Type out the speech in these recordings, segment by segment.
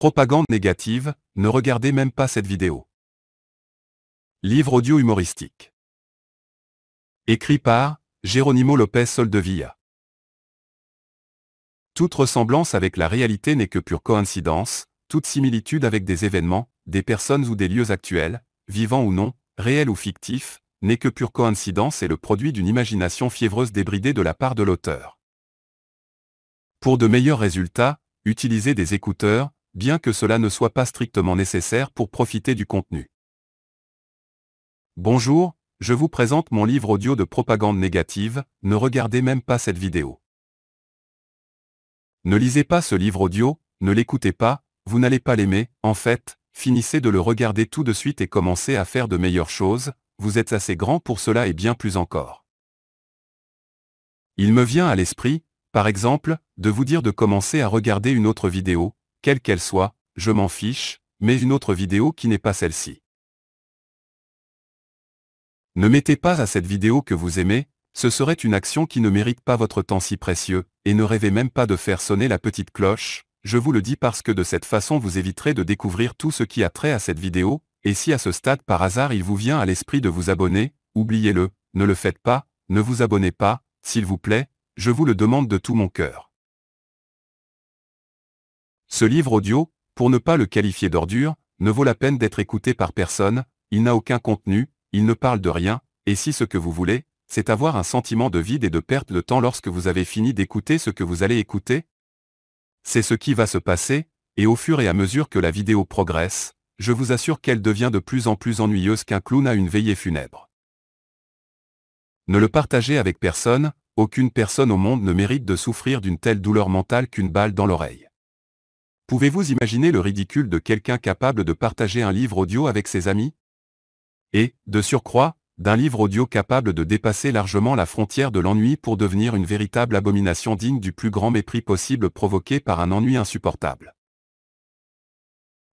Propagande négative, ne regardez même pas cette vidéo. Livre audio humoristique. Écrit par Geronimo Lopez Soldevilla. Toute ressemblance avec la réalité n'est que pure coïncidence, toute similitude avec des événements, des personnes ou des lieux actuels, vivants ou non, réels ou fictifs, n'est que pure coïncidence et le produit d'une imagination fiévreuse débridée de la part de l'auteur. Pour de meilleurs résultats, utilisez des écouteurs, bien que cela ne soit pas strictement nécessaire pour profiter du contenu. Bonjour, je vous présente mon livre audio de propagande négative, ne regardez même pas cette vidéo. Ne lisez pas ce livre audio, ne l'écoutez pas, vous n'allez pas l'aimer, en fait, finissez de le regarder tout de suite et commencez à faire de meilleures choses, vous êtes assez grand pour cela et bien plus encore. Il me vient à l'esprit, par exemple, de vous dire de commencer à regarder une autre vidéo, quelle qu'elle soit, je m'en fiche, mais une autre vidéo qui n'est pas celle-ci. Ne mettez pas à cette vidéo que vous aimez, ce serait une action qui ne mérite pas votre temps si précieux, et ne rêvez même pas de faire sonner la petite cloche, je vous le dis parce que de cette façon vous éviterez de découvrir tout ce qui a trait à cette vidéo, et si à ce stade par hasard il vous vient à l'esprit de vous abonner, oubliez-le, ne le faites pas, ne vous abonnez pas, s'il vous plaît, je vous le demande de tout mon cœur. Ce livre audio, pour ne pas le qualifier d'ordure, ne vaut la peine d'être écouté par personne, il n'a aucun contenu, il ne parle de rien, et si ce que vous voulez, c'est avoir un sentiment de vide et de perte de temps lorsque vous avez fini d'écouter ce que vous allez écouter, c'est ce qui va se passer, et au fur et à mesure que la vidéo progresse, je vous assure qu'elle devient de plus en plus ennuyeuse qu'un clown à une veillée funèbre. Ne le partagez avec personne, aucune personne au monde ne mérite de souffrir d'une telle douleur mentale qu'une balle dans l'oreille. Pouvez-vous imaginer le ridicule de quelqu'un capable de partager un livre audio avec ses amis Et, de surcroît, d'un livre audio capable de dépasser largement la frontière de l'ennui pour devenir une véritable abomination digne du plus grand mépris possible provoqué par un ennui insupportable.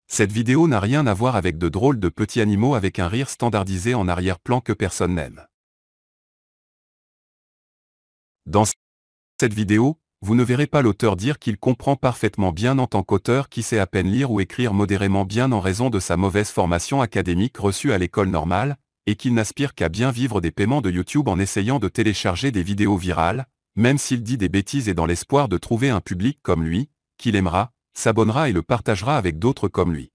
Cette vidéo n'a rien à voir avec de drôles de petits animaux avec un rire standardisé en arrière-plan que personne n'aime. Dans cette vidéo, vous ne verrez pas l'auteur dire qu'il comprend parfaitement bien en tant qu'auteur qui sait à peine lire ou écrire modérément bien en raison de sa mauvaise formation académique reçue à l'école normale, et qu'il n'aspire qu'à bien vivre des paiements de YouTube en essayant de télécharger des vidéos virales, même s'il dit des bêtises et dans l'espoir de trouver un public comme lui, qu'il aimera, s'abonnera et le partagera avec d'autres comme lui.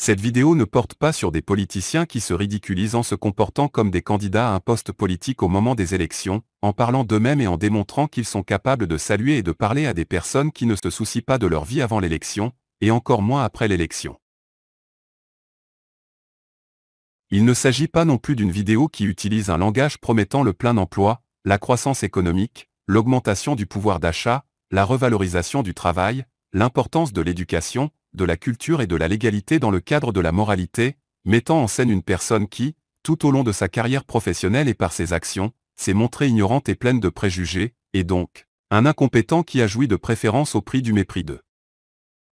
Cette vidéo ne porte pas sur des politiciens qui se ridiculisent en se comportant comme des candidats à un poste politique au moment des élections, en parlant d'eux-mêmes et en démontrant qu'ils sont capables de saluer et de parler à des personnes qui ne se soucient pas de leur vie avant l'élection, et encore moins après l'élection. Il ne s'agit pas non plus d'une vidéo qui utilise un langage promettant le plein emploi, la croissance économique, l'augmentation du pouvoir d'achat, la revalorisation du travail, l'importance de l'éducation, de la culture et de la légalité dans le cadre de la moralité, mettant en scène une personne qui, tout au long de sa carrière professionnelle et par ses actions, s'est montrée ignorante et pleine de préjugés, et donc, un incompétent qui a joui de préférence au prix du mépris de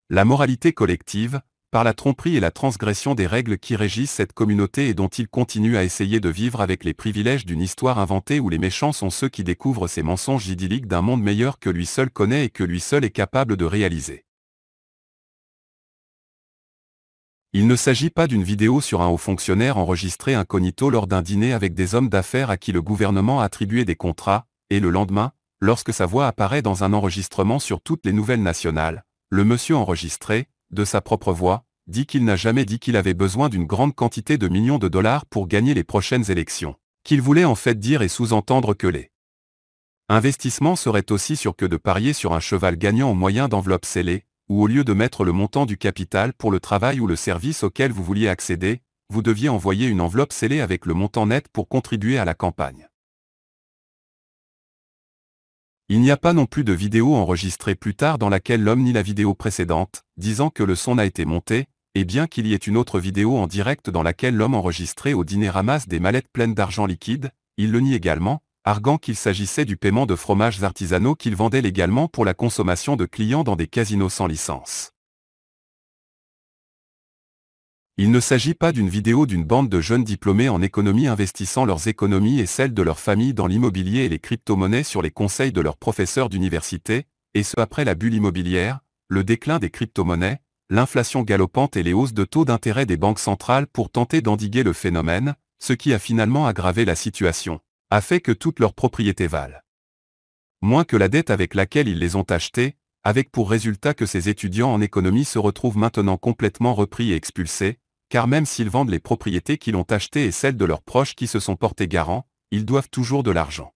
la moralité collective, par la tromperie et la transgression des règles qui régissent cette communauté et dont il continue à essayer de vivre avec les privilèges d'une histoire inventée où les méchants sont ceux qui découvrent ces mensonges idylliques d'un monde meilleur que lui seul connaît et que lui seul est capable de réaliser. Il ne s'agit pas d'une vidéo sur un haut fonctionnaire enregistré incognito lors d'un dîner avec des hommes d'affaires à qui le gouvernement a attribué des contrats, et le lendemain, lorsque sa voix apparaît dans un enregistrement sur toutes les nouvelles nationales, le monsieur enregistré, de sa propre voix, dit qu'il n'a jamais dit qu'il avait besoin d'une grande quantité de millions de dollars pour gagner les prochaines élections, qu'il voulait en fait dire et sous-entendre que les investissements seraient aussi sûrs que de parier sur un cheval gagnant au moyen d'enveloppes scellées, ou au lieu de mettre le montant du capital pour le travail ou le service auquel vous vouliez accéder, vous deviez envoyer une enveloppe scellée avec le montant net pour contribuer à la campagne. Il n'y a pas non plus de vidéo enregistrée plus tard dans laquelle l'homme nie la vidéo précédente, disant que le son a été monté, et bien qu'il y ait une autre vidéo en direct dans laquelle l'homme enregistré au dîner ramasse des mallettes pleines d'argent liquide, il le nie également, arguant qu'il s'agissait du paiement de fromages artisanaux qu'il vendait légalement pour la consommation de clients dans des casinos sans licence. Il ne s'agit pas d'une vidéo d'une bande de jeunes diplômés en économie investissant leurs économies et celles de leur famille dans l'immobilier et les crypto-monnaies sur les conseils de leurs professeurs d'université, et ce après la bulle immobilière, le déclin des crypto-monnaies, l'inflation galopante et les hausses de taux d'intérêt des banques centrales pour tenter d'endiguer le phénomène, ce qui a finalement aggravé la situation a fait que toutes leurs propriétés valent moins que la dette avec laquelle ils les ont achetées, avec pour résultat que ces étudiants en économie se retrouvent maintenant complètement repris et expulsés, car même s'ils vendent les propriétés qu'ils ont achetées et celles de leurs proches qui se sont portés garants, ils doivent toujours de l'argent.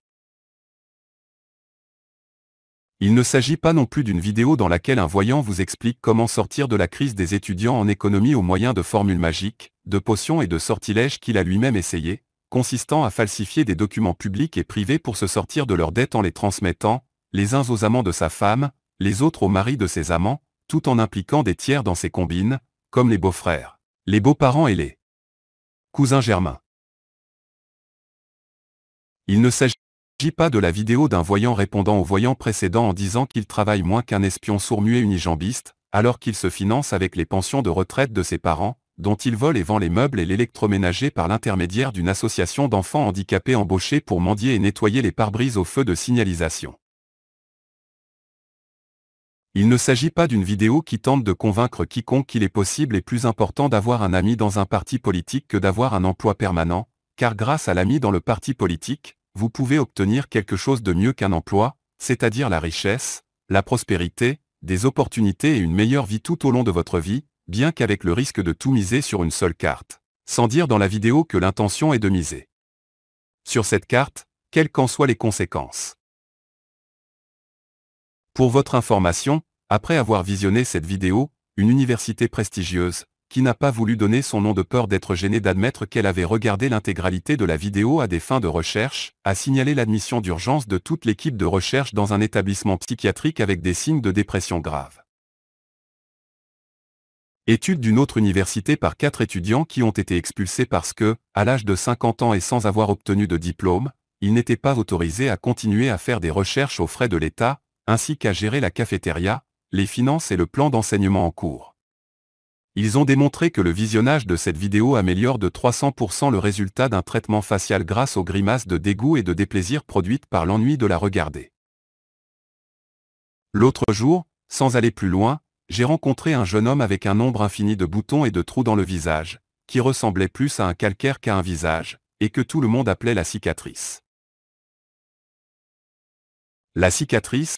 Il ne s'agit pas non plus d'une vidéo dans laquelle un voyant vous explique comment sortir de la crise des étudiants en économie au moyen de formules magiques, de potions et de sortilèges qu'il a lui-même essayé, consistant à falsifier des documents publics et privés pour se sortir de leurs dettes en les transmettant, les uns aux amants de sa femme, les autres aux maris de ses amants, tout en impliquant des tiers dans ses combines, comme les beaux-frères, les beaux-parents et les cousins germains. Il ne s'agit pas de la vidéo d'un voyant répondant au voyant précédent en disant qu'il travaille moins qu'un espion sourd-muet unijambiste, alors qu'il se finance avec les pensions de retraite de ses parents, dont il vole et vend les meubles et l'électroménager par l'intermédiaire d'une association d'enfants handicapés embauchés pour mendier et nettoyer les pare-brises au feu de signalisation. Il ne s'agit pas d'une vidéo qui tente de convaincre quiconque qu'il est possible et plus important d'avoir un ami dans un parti politique que d'avoir un emploi permanent, car grâce à l'ami dans le parti politique, vous pouvez obtenir quelque chose de mieux qu'un emploi, c'est-à-dire la richesse, la prospérité, des opportunités et une meilleure vie tout au long de votre vie, bien qu'avec le risque de tout miser sur une seule carte. Sans dire dans la vidéo que l'intention est de miser. Sur cette carte, quelles qu'en soient les conséquences. Pour votre information, après avoir visionné cette vidéo, une université prestigieuse, qui n'a pas voulu donner son nom de peur d'être gênée d'admettre qu'elle avait regardé l'intégralité de la vidéo à des fins de recherche, a signalé l'admission d'urgence de toute l'équipe de recherche dans un établissement psychiatrique avec des signes de dépression grave. Étude d'une autre université par quatre étudiants qui ont été expulsés parce que, à l'âge de 50 ans et sans avoir obtenu de diplôme, ils n'étaient pas autorisés à continuer à faire des recherches aux frais de l'État, ainsi qu'à gérer la cafétéria, les finances et le plan d'enseignement en cours. Ils ont démontré que le visionnage de cette vidéo améliore de 300% le résultat d'un traitement facial grâce aux grimaces de dégoût et de déplaisir produites par l'ennui de la regarder. L'autre jour, sans aller plus loin, j'ai rencontré un jeune homme avec un nombre infini de boutons et de trous dans le visage, qui ressemblait plus à un calcaire qu'à un visage, et que tout le monde appelait la cicatrice. La cicatrice,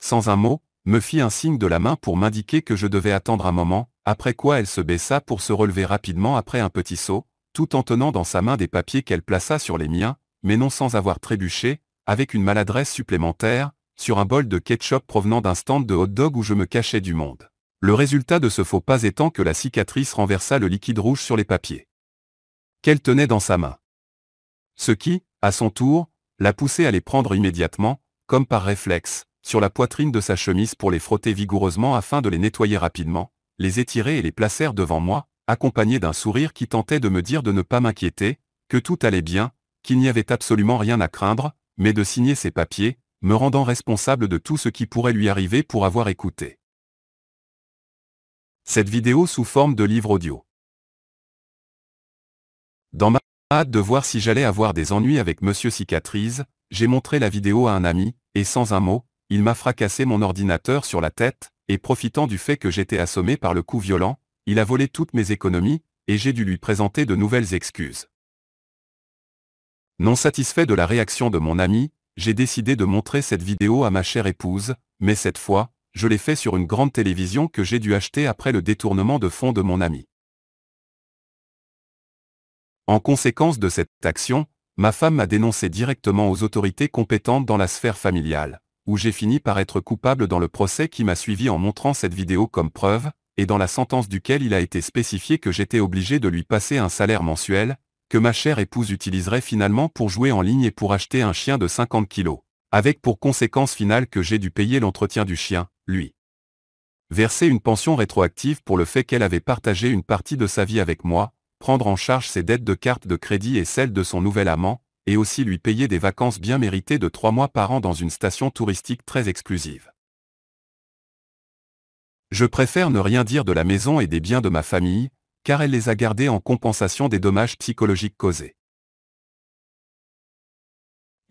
sans un mot, me fit un signe de la main pour m'indiquer que je devais attendre un moment, après quoi elle se baissa pour se relever rapidement après un petit saut, tout en tenant dans sa main des papiers qu'elle plaça sur les miens, mais non sans avoir trébuché, avec une maladresse supplémentaire, sur un bol de ketchup provenant d'un stand de hot-dog où je me cachais du monde. Le résultat de ce faux pas étant que la cicatrice renversa le liquide rouge sur les papiers. Qu'elle tenait dans sa main. Ce qui, à son tour, la poussait à les prendre immédiatement, comme par réflexe, sur la poitrine de sa chemise pour les frotter vigoureusement afin de les nettoyer rapidement, les étirer et les placer devant moi, accompagné d'un sourire qui tentait de me dire de ne pas m'inquiéter, que tout allait bien, qu'il n'y avait absolument rien à craindre, mais de signer ses papiers, me rendant responsable de tout ce qui pourrait lui arriver pour avoir écouté. Cette vidéo sous forme de livre audio. Dans ma hâte de voir si j'allais avoir des ennuis avec Monsieur Cicatrice, j'ai montré la vidéo à un ami, et sans un mot, il m'a fracassé mon ordinateur sur la tête, et profitant du fait que j'étais assommé par le coup violent, il a volé toutes mes économies, et j'ai dû lui présenter de nouvelles excuses. Non satisfait de la réaction de mon ami, j'ai décidé de montrer cette vidéo à ma chère épouse, mais cette fois, je l'ai fait sur une grande télévision que j'ai dû acheter après le détournement de fonds de mon ami. En conséquence de cette action, ma femme m'a dénoncé directement aux autorités compétentes dans la sphère familiale, où j'ai fini par être coupable dans le procès qui m'a suivi en montrant cette vidéo comme preuve, et dans la sentence duquel il a été spécifié que j'étais obligé de lui passer un salaire mensuel, que ma chère épouse utiliserait finalement pour jouer en ligne et pour acheter un chien de 50 kilos, avec pour conséquence finale que j'ai dû payer l'entretien du chien, lui. Verser une pension rétroactive pour le fait qu'elle avait partagé une partie de sa vie avec moi, prendre en charge ses dettes de carte de crédit et celles de son nouvel amant, et aussi lui payer des vacances bien méritées de trois mois par an dans une station touristique très exclusive. Je préfère ne rien dire de la maison et des biens de ma famille, car elle les a gardés en compensation des dommages psychologiques causés.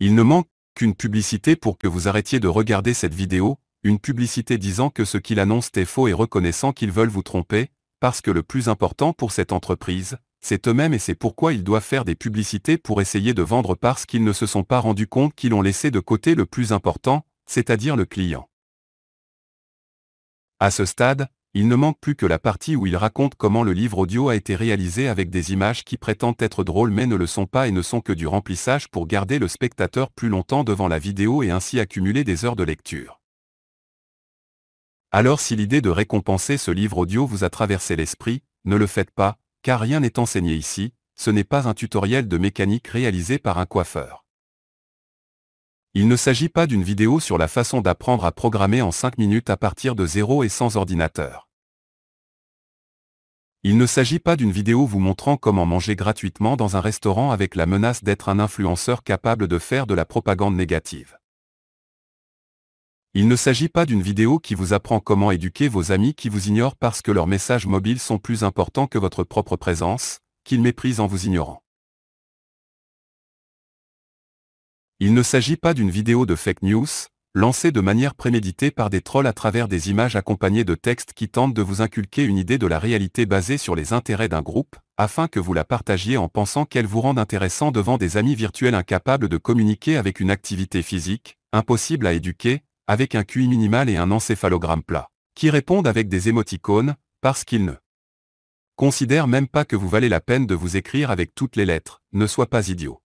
Il ne manque qu'une publicité pour que vous arrêtiez de regarder cette vidéo, une publicité disant que ce qu'il annonce est faux et reconnaissant qu'ils veulent vous tromper, parce que le plus important pour cette entreprise, c'est eux-mêmes et c'est pourquoi ils doivent faire des publicités pour essayer de vendre parce qu'ils ne se sont pas rendus compte qu'ils ont laissé de côté le plus important, c'est-à-dire le client. À ce stade, il ne manque plus que la partie où il raconte comment le livre audio a été réalisé avec des images qui prétendent être drôles mais ne le sont pas et ne sont que du remplissage pour garder le spectateur plus longtemps devant la vidéo et ainsi accumuler des heures de lecture. Alors si l'idée de récompenser ce livre audio vous a traversé l'esprit, ne le faites pas, car rien n'est enseigné ici, ce n'est pas un tutoriel de mécanique réalisé par un coiffeur. Il ne s'agit pas d'une vidéo sur la façon d'apprendre à programmer en 5 minutes à partir de zéro et sans ordinateur. Il ne s'agit pas d'une vidéo vous montrant comment manger gratuitement dans un restaurant avec la menace d'être un influenceur capable de faire de la propagande négative. Il ne s'agit pas d'une vidéo qui vous apprend comment éduquer vos amis qui vous ignorent parce que leurs messages mobiles sont plus importants que votre propre présence, qu'ils méprisent en vous ignorant. Il ne s'agit pas d'une vidéo de fake news, Lancé de manière préméditée par des trolls à travers des images accompagnées de textes qui tentent de vous inculquer une idée de la réalité basée sur les intérêts d'un groupe, afin que vous la partagiez en pensant qu'elle vous rende intéressant devant des amis virtuels incapables de communiquer avec une activité physique, impossible à éduquer, avec un QI minimal et un encéphalogramme plat, qui répondent avec des émoticônes, parce qu'ils ne considèrent même pas que vous valez la peine de vous écrire avec toutes les lettres, ne sois pas idiot.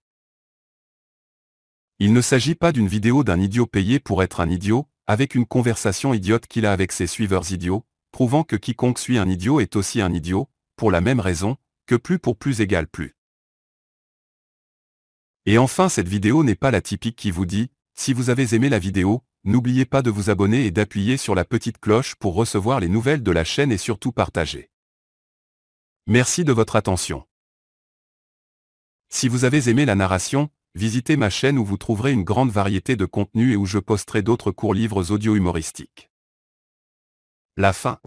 Il ne s'agit pas d'une vidéo d'un idiot payé pour être un idiot, avec une conversation idiote qu'il a avec ses suiveurs idiots, prouvant que quiconque suit un idiot est aussi un idiot, pour la même raison, que plus pour plus égale plus. Et enfin cette vidéo n'est pas la typique qui vous dit, si vous avez aimé la vidéo, n'oubliez pas de vous abonner et d'appuyer sur la petite cloche pour recevoir les nouvelles de la chaîne et surtout partager. Merci de votre attention. Si vous avez aimé la narration, Visitez ma chaîne où vous trouverez une grande variété de contenus et où je posterai d'autres courts livres audio humoristiques. La fin.